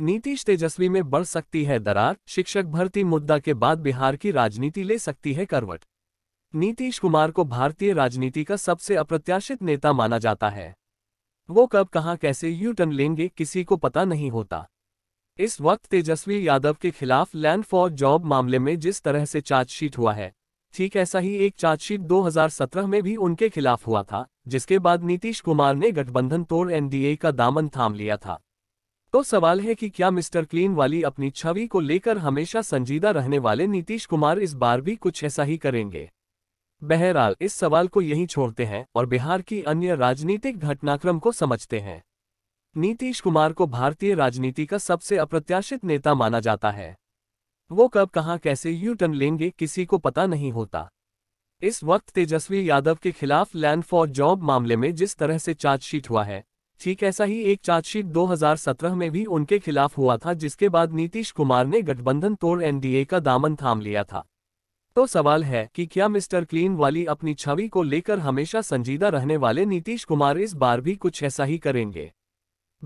नीतीश तेजस्वी में बढ़ सकती है दरार शिक्षक भर्ती मुद्दा के बाद बिहार की राजनीति ले सकती है करवट नीतीश कुमार को भारतीय राजनीति का सबसे अप्रत्याशित नेता माना जाता है वो कब कहां कैसे यू टर्न लेंगे किसी को पता नहीं होता इस वक्त तेजस्वी यादव के खिलाफ लैंड फॉर जॉब मामले में जिस तरह से चार्जशीट हुआ है ठीक ऐसा ही एक चार्जशीट 2017 में भी उनके खिलाफ हुआ था जिसके बाद नीतीश कुमार ने गठबंधन तोड़ एनडीए का दामन थाम लिया था तो सवाल है कि क्या मिस्टर क्लीन वाली अपनी छवि को लेकर हमेशा संजीदा रहने वाले नीतीश कुमार इस बार भी कुछ ऐसा ही करेंगे बहरहाल इस सवाल को यहीं छोड़ते हैं और बिहार की अन्य राजनीतिक घटनाक्रम को समझते हैं नीतीश कुमार को भारतीय राजनीति का सबसे अप्रत्याशित नेता माना जाता है वो कब कहाँ कैसे यू टर्न लेंगे किसी को पता नहीं होता इस वक्त तेजस्वी यादव के खिलाफ लैंड फॉर जॉब मामले में जिस तरह से चार्जशीट हुआ है ठीक ऐसा ही एक चार्जशीट 2017 में भी उनके खिलाफ हुआ था जिसके बाद नीतीश कुमार ने गठबंधन तोड़ एनडीए का दामन थाम लिया था तो सवाल है कि क्या मिस्टर क्लीन वाली अपनी छवि को लेकर हमेशा संजीदा रहने वाले नीतीश कुमार इस बार भी कुछ ऐसा ही करेंगे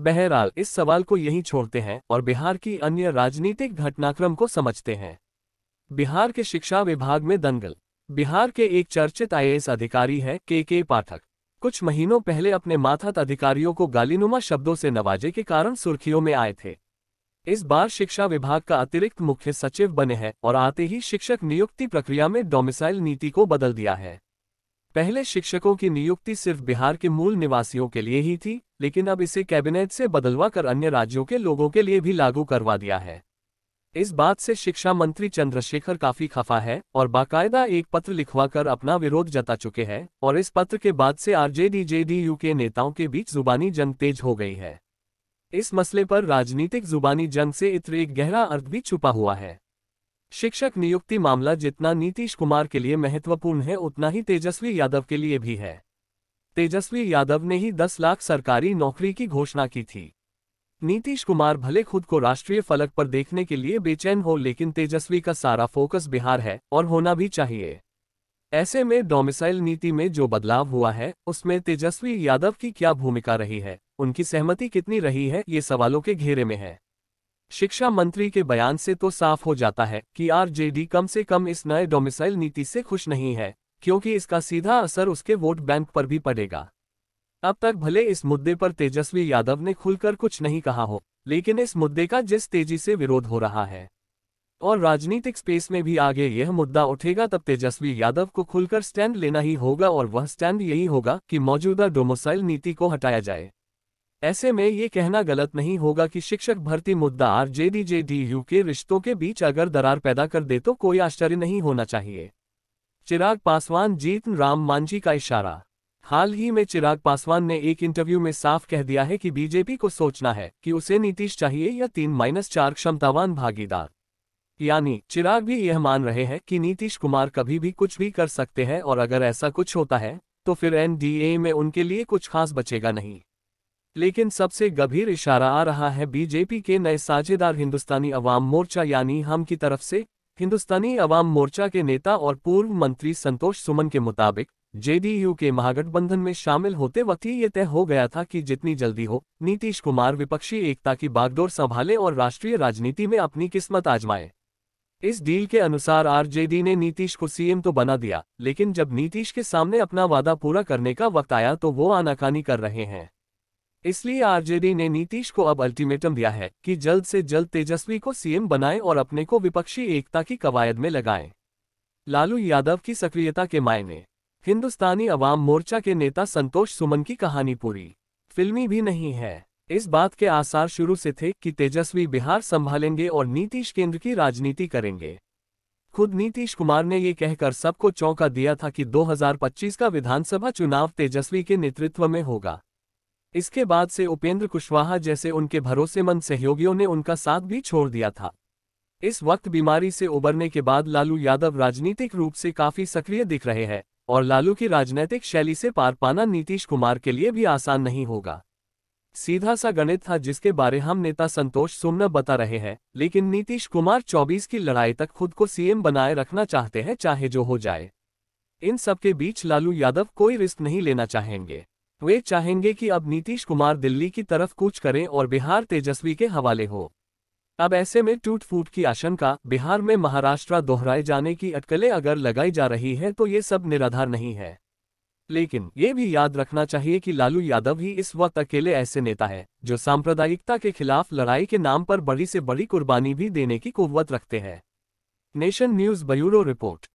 बहरहाल इस सवाल को यहीं छोड़ते हैं और बिहार की अन्य राजनीतिक घटनाक्रम को समझते हैं बिहार के शिक्षा विभाग में दंगल बिहार के एक चर्चित आईएएस अधिकारी है के के पाठक कुछ महीनों पहले अपने माथत अधिकारियों को गालीनुमा शब्दों से नवाजे के कारण सुर्खियों में आए थे इस बार शिक्षा विभाग का अतिरिक्त मुख्य सचिव बने हैं और आते ही शिक्षक नियुक्ति प्रक्रिया में डोमिसाइल नीति को बदल दिया है पहले शिक्षकों की नियुक्ति सिर्फ बिहार के मूल निवासियों के लिए ही थी लेकिन अब इसे कैबिनेट से बदलवा कर अन्य राज्यों के लोगों के लिए भी लागू करवा दिया है इस बात से शिक्षा मंत्री चंद्रशेखर काफी खफा है और बाकायदा एक पत्र लिखवाकर अपना विरोध जता चुके हैं और इस पत्र के बाद से आरजेडी जेडीयू के नेताओं के बीच जुबानी जंग तेज हो गई है इस मसले पर राजनीतिक जुबानी जंग से इत्र एक गहरा अर्थ भी छुपा हुआ है शिक्षक नियुक्ति मामला जितना नीतीश कुमार के लिए महत्वपूर्ण है उतना ही तेजस्वी यादव के लिए भी है तेजस्वी यादव ने ही 10 लाख सरकारी नौकरी की घोषणा की थी नीतीश कुमार भले खुद को राष्ट्रीय फलक पर देखने के लिए बेचैन हो लेकिन तेजस्वी का सारा फोकस बिहार है और होना भी चाहिए ऐसे में डोमिसाइल नीति में जो बदलाव हुआ है उसमें तेजस्वी यादव की क्या भूमिका रही है उनकी सहमति कितनी रही है ये सवालों के घेरे में है शिक्षा मंत्री के बयान से तो साफ हो जाता है कि आरजेडी कम से कम इस नए डोमिसाइल नीति से खुश नहीं है क्योंकि इसका सीधा असर उसके वोट बैंक पर भी पड़ेगा अब तक भले इस मुद्दे पर तेजस्वी यादव ने खुलकर कुछ नहीं कहा हो लेकिन इस मुद्दे का जिस तेजी से विरोध हो रहा है और राजनीतिक स्पेस में भी आगे यह मुद्दा उठेगा तब तेजस्वी यादव को खुलकर स्टैंड लेना ही होगा और वह स्टैंड यही होगा कि मौजूदा डोमोसाइल नीति को हटाया जाए ऐसे में ये कहना गलत नहीं होगा कि शिक्षक भर्ती मुद्दा डी यू के रिश्तों के बीच अगर दरार पैदा कर दे तो कोई आश्चर्य नहीं होना चाहिए चिराग पासवान जीतन राम मांझी का इशारा हाल ही में चिराग पासवान ने एक इंटरव्यू में साफ कह दिया है कि बीजेपी को सोचना है कि उसे नीतीश चाहिए या तीन माइनस चार क्षमतावान भागीदार यानी चिराग भी यह मान रहे हैं कि नीतीश कुमार कभी भी कुछ भी कर सकते हैं और अगर ऐसा कुछ होता है तो फिर एनडीए में उनके लिए कुछ खास बचेगा नहीं लेकिन सबसे गंभीर इशारा आ रहा है बीजेपी के नए साझेदार हिंदुस्तानी अवाम मोर्चा यानी हम की तरफ से हिंदुस्तानी अवाम मोर्चा के नेता और पूर्व मंत्री संतोष सुमन के मुताबिक जेडीयू के महागठबंधन में शामिल होते वक्त ही ये तय हो गया था कि जितनी जल्दी हो नीतीश कुमार विपक्षी एकता की बागडोर संभाले और राष्ट्रीय राजनीति में अपनी किस्मत आजमाए इस डील के अनुसार आरजेडी ने नीतीश को सीएम तो बना दिया लेकिन जब नीतीश के सामने अपना वादा पूरा करने का वक्त आया तो वो आनाकानी कर रहे हैं इसलिए आरजेडी ने नीतीश को अब अल्टीमेटम दिया है कि जल्द से जल्द तेजस्वी को सीएम बनाएं और अपने को विपक्षी एकता की कवायद में लगाएं लालू यादव की सक्रियता के मायने हिंदुस्तानी अवाम मोर्चा के नेता संतोष सुमन की कहानी पूरी फिल्मी भी नहीं है इस बात के आसार शुरू से थे कि तेजस्वी बिहार संभालेंगे और नीतीश केंद्र की राजनीति करेंगे खुद नीतीश कुमार ने ये कहकर सबको चौंका दिया था कि 2025 का विधानसभा चुनाव तेजस्वी के नेतृत्व में होगा इसके बाद से उपेंद्र कुशवाहा जैसे उनके भरोसेमंद सहयोगियों ने उनका साथ भी छोड़ दिया था इस वक्त बीमारी से उबरने के बाद लालू यादव राजनीतिक रूप से काफी सक्रिय दिख रहे हैं और लालू की राजनीतिक शैली से पार पाना नीतीश कुमार के लिए भी आसान नहीं होगा सीधा सा गणित था जिसके बारे हम नेता संतोष सुमन बता रहे हैं लेकिन नीतीश कुमार 24 की लड़ाई तक खुद को सीएम बनाए रखना चाहते हैं चाहे जो हो जाए इन सबके बीच लालू यादव कोई रिस्क नहीं लेना चाहेंगे वे चाहेंगे कि अब नीतीश कुमार दिल्ली की तरफ कूच करें और बिहार तेजस्वी के हवाले हो अब ऐसे में टूट फूट की आशंका बिहार में महाराष्ट्र दोहराए जाने की अटकलें अगर लगाई जा रही है तो ये सब निराधार नहीं है लेकिन ये भी याद रखना चाहिए कि लालू यादव ही इस वक्त अकेले ऐसे नेता है जो सांप्रदायिकता के खिलाफ लड़ाई के नाम पर बड़ी से बड़ी कुर्बानी भी देने की कुवत रखते हैं नेशन न्यूज ब्यूरो रिपोर्ट